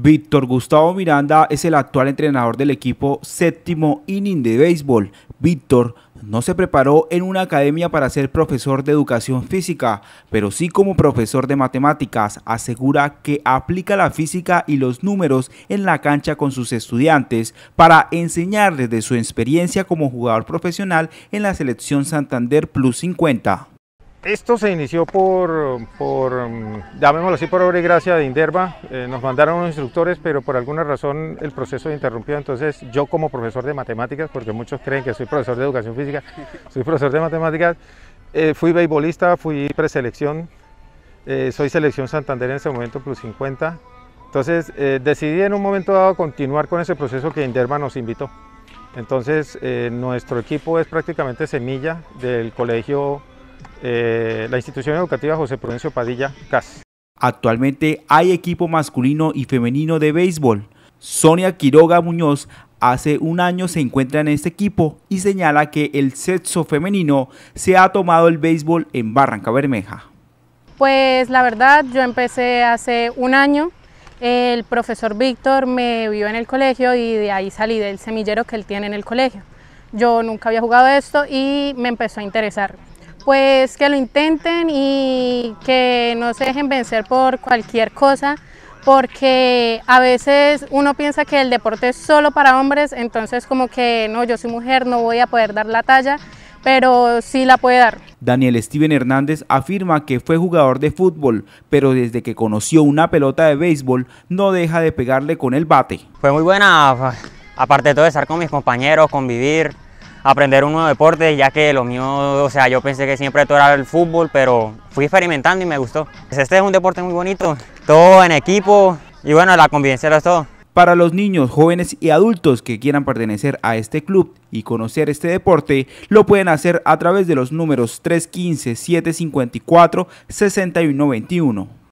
Víctor Gustavo Miranda es el actual entrenador del equipo séptimo inning de béisbol. Víctor no se preparó en una academia para ser profesor de educación física, pero sí como profesor de matemáticas. Asegura que aplica la física y los números en la cancha con sus estudiantes para enseñarles de su experiencia como jugador profesional en la selección Santander Plus 50. Esto se inició por, por, mm, llamémoslo así, por obra y gracia de INDERBA, eh, nos mandaron unos instructores, pero por alguna razón el proceso se interrumpió. Entonces, yo como profesor de matemáticas, porque muchos creen que soy profesor de educación física, soy profesor de matemáticas, eh, fui beibolista fui preselección, eh, soy selección Santander en ese momento plus 50. Entonces, decidí en un momento dado continuar con ese proceso que INDERBA nos invitó. Entonces, nuestro equipo es prácticamente semilla del colegio eh, la institución educativa José Prudencio Padilla CAS. Actualmente hay equipo masculino y femenino de béisbol. Sonia Quiroga Muñoz hace un año se encuentra en este equipo y señala que el sexo femenino se ha tomado el béisbol en Barranca Bermeja. Pues la verdad, yo empecé hace un año. El profesor Víctor me vio en el colegio y de ahí salí del semillero que él tiene en el colegio. Yo nunca había jugado esto y me empezó a interesar pues que lo intenten y que no se dejen vencer por cualquier cosa, porque a veces uno piensa que el deporte es solo para hombres, entonces como que no, yo soy mujer, no voy a poder dar la talla, pero sí la puede dar. Daniel Steven Hernández afirma que fue jugador de fútbol, pero desde que conoció una pelota de béisbol no deja de pegarle con el bate. Fue muy buena, aparte de todo estar con mis compañeros, convivir, aprender un nuevo deporte, ya que lo mío, o sea, yo pensé que siempre todo era el fútbol, pero fui experimentando y me gustó. Pues este es un deporte muy bonito, todo en equipo y bueno, la convivencia lo es todo. Para los niños, jóvenes y adultos que quieran pertenecer a este club y conocer este deporte, lo pueden hacer a través de los números 315 754 6191